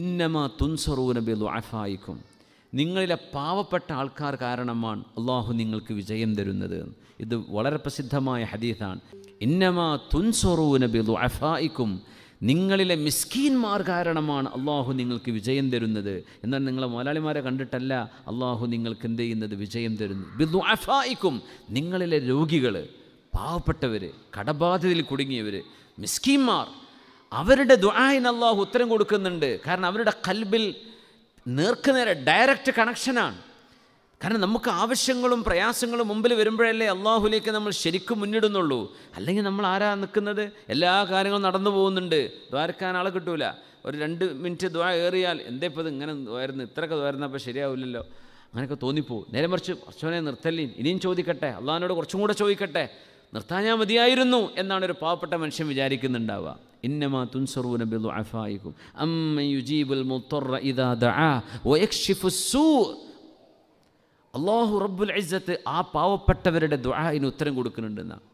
ഇന്നമ നബി ലുഅഫായിക്കും നിങ്ങളിലെ പാവപ്പെട്ട ആൾക്കാർ കാരണമാണ് അള്ളാഹു നിങ്ങൾക്ക് വിജയം തരുന്നത് ഇത് വളരെ പ്രസിദ്ധമായ ഹദീസാണ് തുൻസറൂ നബി ലുഅഫായിക്കും നിങ്ങളിലെ മിസ്കീൻമാർ കാരണമാണ് അള്ളാഹു നിങ്ങൾക്ക് വിജയം തരുന്നത് എന്നാൽ നിങ്ങളെ മുതലാളിമാരെ കണ്ടിട്ടല്ല അള്ളാഹു നിങ്ങൾക്ക് എന്ത് ചെയ്യുന്നത് വിജയം തരുന്നു ബിദു അഫായിക്കും നിങ്ങളിലെ രോഗികൾ പാവപ്പെട്ടവർ കടബാധിതയിൽ കുടുങ്ങിയവർ മിസ്കീന്മാർ അവരുടെ ദുആയിന് അള്ളാഹു ഉത്തരം കൊടുക്കുന്നുണ്ട് കാരണം അവരുടെ കൽബിൽ നേർക്കുനേരെ ഡയറക്റ്റ് കണക്ഷനാണ് കാരണം നമുക്ക് ആവശ്യങ്ങളും പ്രയാസങ്ങളും മുമ്പിൽ വരുമ്പോഴല്ലേ അള്ളാഹുലേക്ക് നമ്മൾ ശരിക്കും മുന്നിടുന്നുള്ളൂ അല്ലെങ്കിൽ നമ്മൾ ആരാ നിൽക്കുന്നത് എല്ലാ കാര്യങ്ങളും നടന്നു പോകുന്നുണ്ട് ദ്വാരക്കാൻ ആളെ കിട്ടൂല ഒരു രണ്ട് മിനിറ്റ് ദ്വാ ഏറിയാൽ എന്തേ ഇപ്പോൾ ഇത് ഇങ്ങനെ വരുന്നു ഇത്രയൊക്കെ അപ്പോൾ ശരിയാവില്ലല്ലോ അങ്ങനെയൊക്കെ തോന്നിപ്പോവും നേരെ മറിച്ച് കുറച്ചോനെ നിർത്തല്ലേ ഇനിയും ചോദിക്കട്ടെ അള്ളാഹിനോട് കുറച്ചും കൂടെ ചോദിക്കട്ടെ ഞാൻ മതിയായിരുന്നു എന്നാണ് ഒരു പാവപ്പെട്ട മനുഷ്യൻ വിചാരിക്കുന്നുണ്ടാവുക إنما تنصرون بضعفائكم أمن يجيب المضطر إذا دعاه ويكشف السوء അള്ളാഹു റബ്ബുൽ ഇസ്സത്ത് ആ പാവപ്പെട്ടവരുടെ ദുആഇന് ഉത്തരം കൊടുക്കുന്നുണ്ടെന്നാണ്